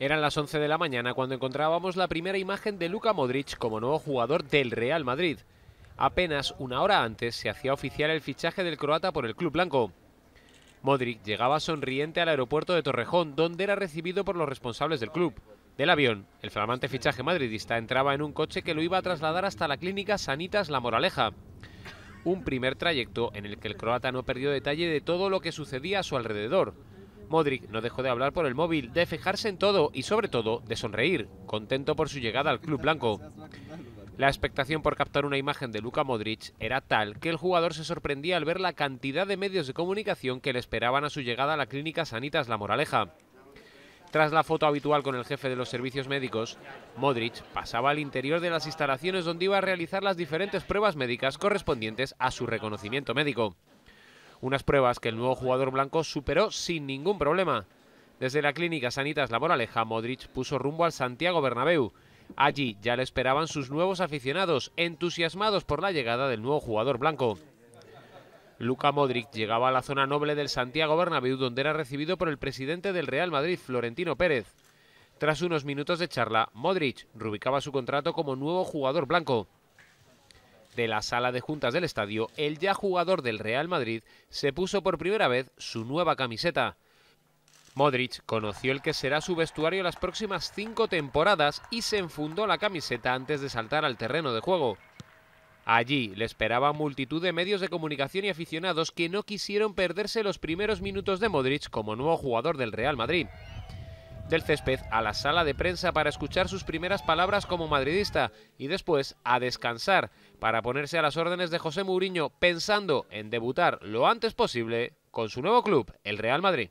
Eran las 11 de la mañana cuando encontrábamos la primera imagen de Luka Modric como nuevo jugador del Real Madrid. Apenas una hora antes se hacía oficial el fichaje del croata por el club blanco. Modric llegaba sonriente al aeropuerto de Torrejón, donde era recibido por los responsables del club. Del avión, el flamante fichaje madridista entraba en un coche que lo iba a trasladar hasta la clínica Sanitas La Moraleja. Un primer trayecto en el que el croata no perdió detalle de todo lo que sucedía a su alrededor Modric no dejó de hablar por el móvil, de fijarse en todo y sobre todo de sonreír, contento por su llegada al club blanco. La expectación por captar una imagen de Luka Modric era tal que el jugador se sorprendía al ver la cantidad de medios de comunicación que le esperaban a su llegada a la clínica Sanitas La Moraleja. Tras la foto habitual con el jefe de los servicios médicos, Modric pasaba al interior de las instalaciones donde iba a realizar las diferentes pruebas médicas correspondientes a su reconocimiento médico unas pruebas que el nuevo jugador blanco superó sin ningún problema. Desde la clínica Sanitas La Moraleja, Modric puso rumbo al Santiago Bernabéu. Allí ya le esperaban sus nuevos aficionados, entusiasmados por la llegada del nuevo jugador blanco. Luca Modric llegaba a la zona noble del Santiago Bernabéu, donde era recibido por el presidente del Real Madrid, Florentino Pérez. Tras unos minutos de charla, Modric rubicaba su contrato como nuevo jugador blanco de la sala de juntas del estadio, el ya jugador del Real Madrid se puso por primera vez su nueva camiseta. Modric conoció el que será su vestuario las próximas cinco temporadas y se enfundó la camiseta antes de saltar al terreno de juego. Allí le esperaba multitud de medios de comunicación y aficionados que no quisieron perderse los primeros minutos de Modric como nuevo jugador del Real Madrid del césped a la sala de prensa para escuchar sus primeras palabras como madridista y después a descansar para ponerse a las órdenes de José Mourinho pensando en debutar lo antes posible con su nuevo club, el Real Madrid.